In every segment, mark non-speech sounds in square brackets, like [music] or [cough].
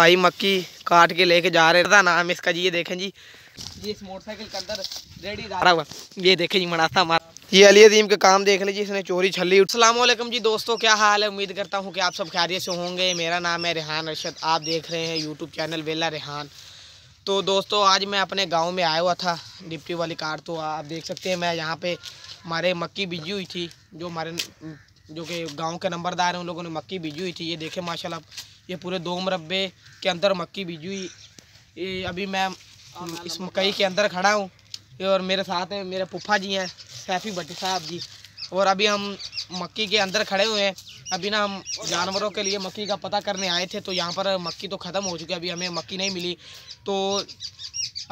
भाई मक्की काट के लेके जा रहे था नाम इसका जी ये देखें जी जी इस मोटरसाइकिल के अंदर रेडी रहा हुआ ये देखें जी मनासा मार ये अली अजीम के काम देख लीजिए इसने चोरी छली असलम जी दोस्तों क्या हाल है उम्मीद करता हूँ कि आप सब खैरियत से होंगे मेरा नाम है रेहान अरशद आप देख रहे हैं यूट्यूब चैनल वेला रेहान तो दोस्तों आज मैं अपने गांव में आया हुआ था डिप्टी वाली कार तो आप देख सकते हैं मैं यहाँ पे हमारे मक्की बिजी हुई थी जो हमारे जो कि गाँव के नंबरदार हैं उन लोगों ने मक्की बिजी हुई थी ये देखे माशाल्लाह ये पूरे दो मरबे के अंदर मक्की बीजी हुई ये अभी मैं इस मकई के अंदर खड़ा हूँ और मेरे साथ हैं मेरे पुफा जी हैं सैफी भट्टी साहब जी और अभी हम मक्की के अंदर खड़े हुए हैं अभी ना हम जानवरों के लिए मक्की का पता करने आए थे तो यहाँ पर मक्की तो ख़त्म हो चुकी है अभी हमें मक्की नहीं मिली तो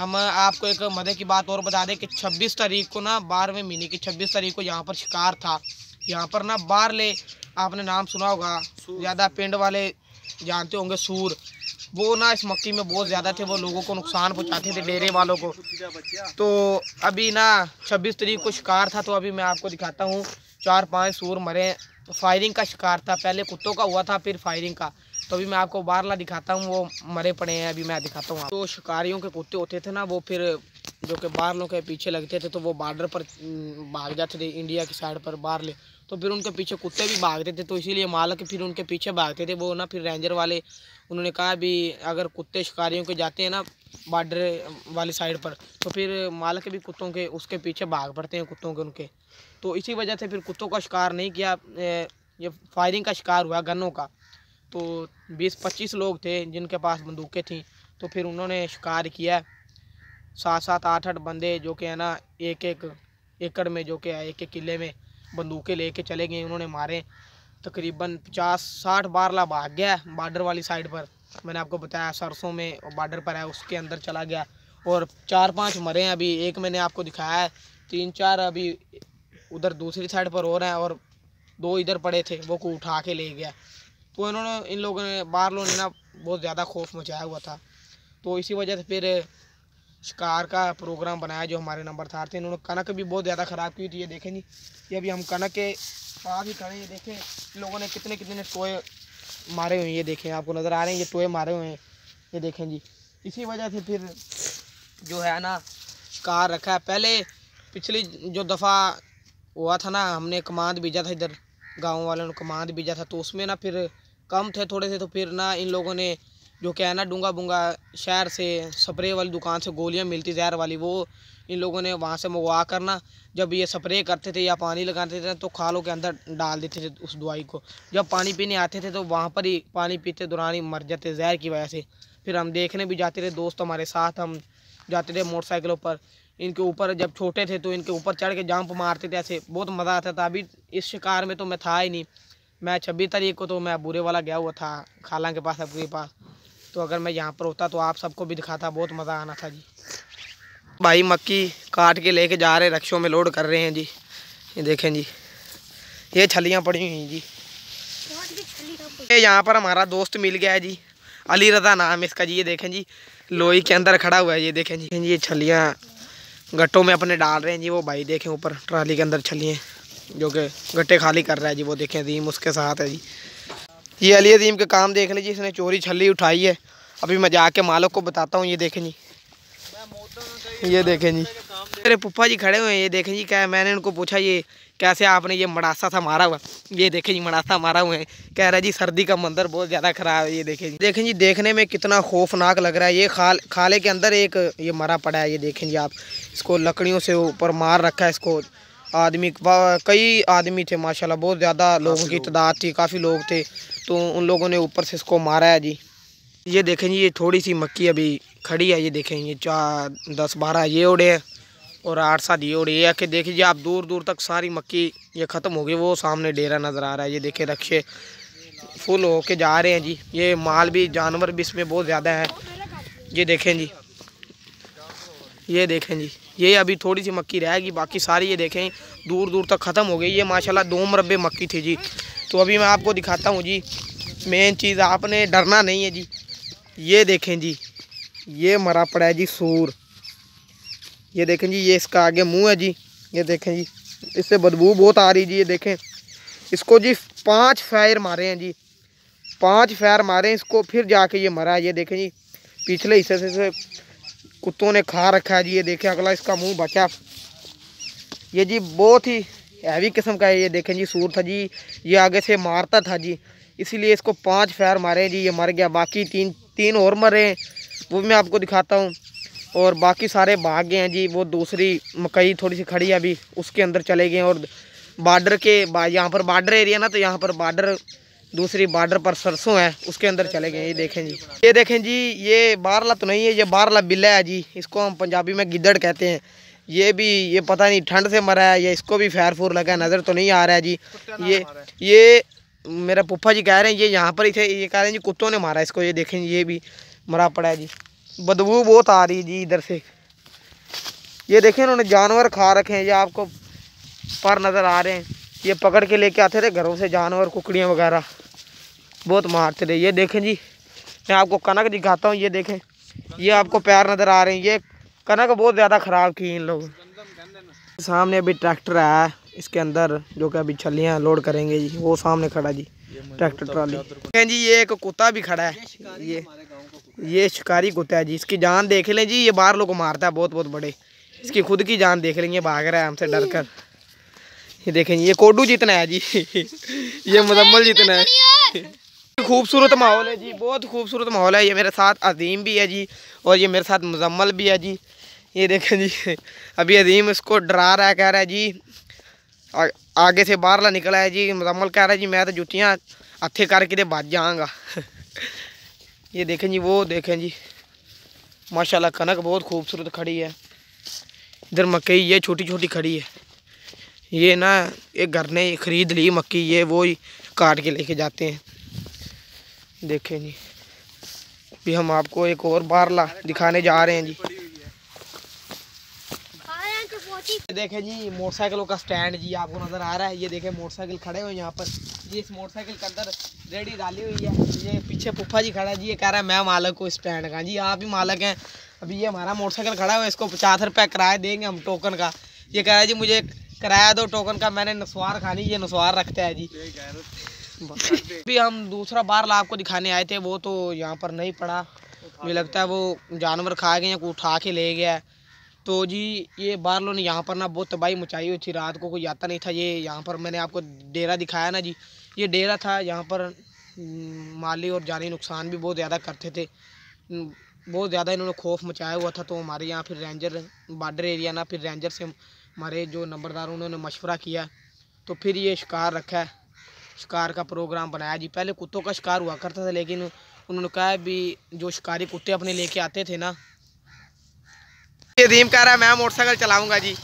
हम आपको एक मज़े की बात और बता दें कि 26 तारीख को ना बारहवें महीने की 26 तारीख को यहाँ पर शिकार था यहाँ पर ना बार ले आपने नाम सुना होगा ज़्यादा पिंड वाले जानते होंगे सूर वो ना इस मक्की में बहुत ज़्यादा थे वो लोगों को नुकसान पहुंचाते थे डेरे वालों को तो अभी ना छब्बीस तरीक को शिकार था तो अभी मैं आपको दिखाता हूँ चार पाँच सूर मरे तो फायरिंग का शिकार था पहले कुत्तों का हुआ था फिर फायरिंग का तो अभी मैं आपको बारला दिखाता हूँ वो मरे पड़े हैं अभी मैं दिखाता हूँ तो शिकारियों के कुत्ते होते थे ना वो फिर जो कि बाहर लोग के पीछे लगते थे तो वो बॉर्डर पर हम्म, भाग जाते थे इंडिया की साइड पर बाहर ले तो फिर उनके पीछे कुत्ते भी भागते थे तो इसीलिए मालक फिर उनके पीछे भागते थे वो ना फिर रेंजर वाले उन्होंने कहा भी अगर कुत्ते शिकारियों के जाते हैं ना बॉर्डर वाली साइड पर तो फिर मालक भी कुत्तों के उसके पीछे भाग पड़ते हैं कुत्तों के उनके तो इसी वजह से फिर कुत्तों का शिकार नहीं किया ये फायरिंग का शिकार हुआ गनों का तो बीस पच्चीस लोग थे जिनके पास बंदूकें थीं तो फिर उन्होंने शिकार किया सात सात आठ आठ बंदे जो कि है ना एक एक एकड़ में जो कि है एक एक किले में बंदूकें लेके चले गए उन्होंने मारे तकरीबन पचास साठ बारला भाग गया बॉर्डर वाली साइड पर मैंने आपको बताया सरसों में बॉर्डर पर है उसके अंदर चला गया और चार पांच मरे हैं अभी एक मैंने आपको दिखाया है तीन चार अभी उधर दूसरी साइड पर हो रहे हैं और दो इधर पड़े थे वो को उठा के ले गया तो इन्होंने इन लोगों ने बाहर लोगों ने ना बहुत ज़्यादा खौफ मचाया हुआ था तो इसी वजह से फिर शिकार का प्रोग्राम बनाया जो हमारे नंबर थार थे इन्होंने कनक भी बहुत ज़्यादा ख़राब की थी ये देखें जी ये अभी हम कनक के पास ही खड़े ये देखें लोगों ने कितने कितने टोए मारे हुए हैं ये देखें आपको नज़र आ रहे हैं ये टोए मारे हुए हैं ये देखें जी इसी वजह से फिर जो है ना शिकार रखा है पहले पिछली जो दफ़ा हुआ था ना हमने कमांद बीजा था इधर गाँव वालों ने कमांद बीजा था तो उसमें ना फिर कम थे थोड़े से तो फिर ना इन लोगों ने जो क्या है ना डूंगा बूंगा शहर से स्प्रे वाली दुकान से गोलियाँ मिलती जहर वाली वो इन लोगों ने वहाँ से मंगवा करना जब ये स्प्रे करते थे या पानी लगाते थे तो खालों के अंदर डाल देते थे उस दवाई को जब पानी पीने आते थे तो वहाँ पर ही पानी पीते दौरान ही मर जाते जहर की वजह से फिर हम देखने भी जाते थे दोस्त हमारे साथ हम जाते थे मोटरसाइकिलों पर इनके ऊपर जब छोटे थे तो इनके ऊपर चढ़ के जंप मारते थे ऐसे बहुत मज़ा आता था अभी इस शिकार में तो मैं था ही नहीं मैं छब्बीस तारीख को तो मैं बुरे वाला गया हुआ था खाला के पास सबके पास तो अगर मैं यहाँ पर होता तो आप सबको भी दिखाता बहुत मज़ा आना था जी भाई मक्की काट के लेके जा रहे रक्षों में लोड कर रहे हैं जी ये देखें जी ये छलियाँ पड़ी हुई हैं जी ये यहाँ पर हमारा दोस्त मिल गया है जी अली रजा नाम इसका जी ये देखें जी लोही के अंदर खड़ा हुआ है ये देखें जी ये छलियाँ गट्टों में अपने डाल रहे हैं जी वो भाई देखें ऊपर ट्राली के अंदर छलियाँ जो कि गट्टे खाली कर रहा है जी वो देखें जी उसके साथ है जी ये अली अजीम के काम देख लीजिए इसने चोरी छली उठाई है अभी मैं जाके मालक को बताता हूँ ये देखें जी ये देखें जी मेरे पुप्पा जी खड़े हुए हैं ये देखें जी क्या मैंने उनको पूछा ये कैसे आपने ये मड़ासा था मारा हुआ ये देखें जी मड़ासा मारा हुआ है कह रहा जी सर्दी का मंदिर बहुत ज़्यादा ख़राब है ये देखें जी देखें जी देखने में कितना खौफनाक लग रहा है ये खाल खाले के अंदर एक ये मरा पड़ा है ये देखें जी आप इसको लकड़ियों से ऊपर मार रखा है इसको आदमी कई आदमी थे माशाल्लाह बहुत ज़्यादा लोगों की तादाद थी काफ़ी लोग थे तो उन लोगों ने ऊपर से इसको मारा है जी ये देखें जी ये थोड़ी सी मक्की अभी खड़ी है ये देखें ये चार दस बारह ये उड़े हैं और आठ सात ये उड़े ये कि देखिए आप दूर दूर तक सारी मक्की ये ख़त्म हो गई वो सामने डेरा नज़र आ रहा है ये देखें रक्षे फुल हो के जा रहे हैं जी ये माल भी जानवर भी इसमें बहुत ज़्यादा है ये देखें जी ये देखें जी ये अभी थोड़ी सी मक्की रहेगी बाकी सारी ये देखें दूर दूर तक ख़त्म हो गई ये माशाला दो मरबे मक्की थी जी तो अभी मैं आपको दिखाता हूँ जी मेन चीज़ आपने डरना नहीं है जी ये देखें जी ये मरा पड़ा है जी सूर ये देखें जी ये इसका आगे मुंह है जी ये देखें जी इससे बदबू बहुत आ रही जी ये देखें इसको जी पांच फायर मारे हैं जी पांच फायर मारे हैं इसको फिर जाके ये मरा है ये देखें जी पिछले हिस्से से, से कुत्तों ने खा रखा है जी ये देखें अगला इसका मुंह बचा ये जी बहुत ही हैवी किस्म का है ये देखें जी सूर था जी ये आगे से मारता था जी इसीलिए इसको पांच फैर मारे जी ये मर गया बाकी तीन तीन और मरे हैं वो मैं आपको दिखाता हूँ और बाकी सारे भाग गए हैं जी वो दूसरी मकई थोड़ी सी खड़ी है अभी उसके अंदर चले गए और बार्डर के यहाँ पर बार्डर एरिया ना तो यहाँ पर बार्डर दूसरी बॉर्डर पर सरसों है उसके अंदर चले गए ये देखें जी ये देखें जी ये बारला तो नहीं है ये बारला बिल्ला है जी इसको हम पंजाबी में गिद्दड़ कहते हैं ये भी ये पता नहीं ठंड से मरा है या इसको भी फैर फूर लगा नज़र तो नहीं आ रहा है जी ये ये मेरा पुप्पा जी कह रहे हैं ये यहाँ पर ही थे ये कह रहे हैं जी कुत्तों ने मारा इसको ये देखें ये भी मरा पड़ा है जी बदबू बहुत आ रही है जी इधर से ये देखें उन्होंने जानवर खा रखे हैं ये आपको पर नज़र आ रहे हैं ये पकड़ के लेके आते थे घरों से जानवर कुकड़ियाँ वगैरह बहुत मारते थे ये देखें जी मैं आपको कनक दिखाता हूँ ये देखें ये आपको पैर नज़र आ रहे हैं ये कनक बहुत ज़्यादा ख़राब की इन लोग सामने अभी ट्रैक्टर आया है इसके अंदर जो कि अभी छलियाँ लोड करेंगे जी वो सामने खड़ा जी ट्रैक्टर ट्रॉली देखें जी ये एक कुत्ता भी खड़ा है ये ये शिकारी कुत्ता है जी इसकी जान देख लें जी ये बाहर लोग मारता है बहुत बहुत बड़े इसकी खुद की जान देख लेंगे भाग रहा है हमसे डर कर ये देखें ये कोडू जितना है जी ये मुजम्मल जितना है खूबसूरत माहौल है जी बहुत खूबसूरत माहौल है ये मेरे साथ अजीम भी है जी और ये मेरे साथ मुजम्मल भी है जी ये देखें जी अभी अजीम इसको डरा रहा है कह रहा है जी आ, आगे से बाहरला निकला है जी मुजम्मल कह रहा है जी मैं तो जुतियाँ हथे करके बच जाऊँगा ये देखें जी वो देखें जी माशाल्लाह कनक बहुत खूबसूरत खड़ी है इधर मकई ये छोटी छोटी खड़ी है ये ना एक घर ने ख़रीद ली मक्की ये वो ही काट के लेके जाते हैं देखे जी भी हम आपको एक और बारला दिखाने जा रहे हैं जी देखे जी मोटरसाइकिलों का स्टैंड जी आपको नज़र आ रहा है ये देखे मोटरसाइकिल खड़े हुए यहाँ पर जी इस मोटरसाइकिल के अंदर रेडी डाली हुई है ये पीछे पुप्पा जी खड़ा है जी ये कह रहा है मैं मालक हूँ स्टैंड का जी आप ही मालक हैं अभी ये हमारा मोटरसाइकिल खड़ा हुआ है इसको पचास रुपये किराया देंगे हम टोकन का ये कह रहा है जी मुझे किराया दो टोकन का मैंने नसवार खानी ये नसवार रखते हैं जी भी हम दूसरा बार आपको दिखाने आए थे वो तो यहाँ पर नहीं पड़ा मुझे लगता है वो जानवर खा गए या उठा के ले गया तो जी ये बारलों ने यहाँ पर ना बहुत तबाही मचाई हुई थी रात को कोई आता नहीं था ये यहाँ पर मैंने आपको डेरा दिखाया ना जी ये डेरा था यहाँ पर हम्म, माली और जानी नुकसान भी बहुत ज़्यादा करते थे बहुत ज़्यादा इन्होंने खौफ मचाया हुआ था तो हमारे यहाँ फिर रेंजर बार्डर एरिया ना फिर रेंजर से हमारे जो नंबरदार उन्होंने मशवरा किया तो फिर ये शिकार रखा है शिकार का प्रोग्राम बनाया जी पहले कुत्तों का शिकार हुआ करता था लेकिन उन्होंने कहा भी जो शिकारी कुत्ते अपने लेके आते थे ना ये रीम कह रहा है मैं मोटरसाइकिल चलाऊंगा जी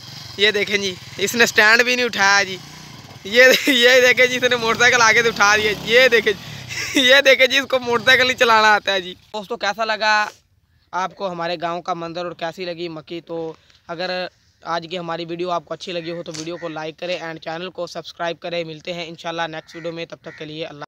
ये देखें जी इसने स्टैंड भी नहीं उठाया जी ये [laughs] ये देखें जी इसने मोटरसाइकिल आगे से उठा दिया ये देखे [laughs] ये देखें जी इसको मोटरसाइकिल नहीं चलाना आता है जी दोस्तों कैसा लगा आपको हमारे गाँव का मंदिर और कैसी लगी मक्की तो अगर आज की हमारी वीडियो आपको अच्छी लगी हो तो वीडियो को लाइक करें एंड चैनल को सब्सक्राइब करें मिलते हैं इंशाल्लाह नेक्स्ट वीडियो में तब तक के लिए अल्लाह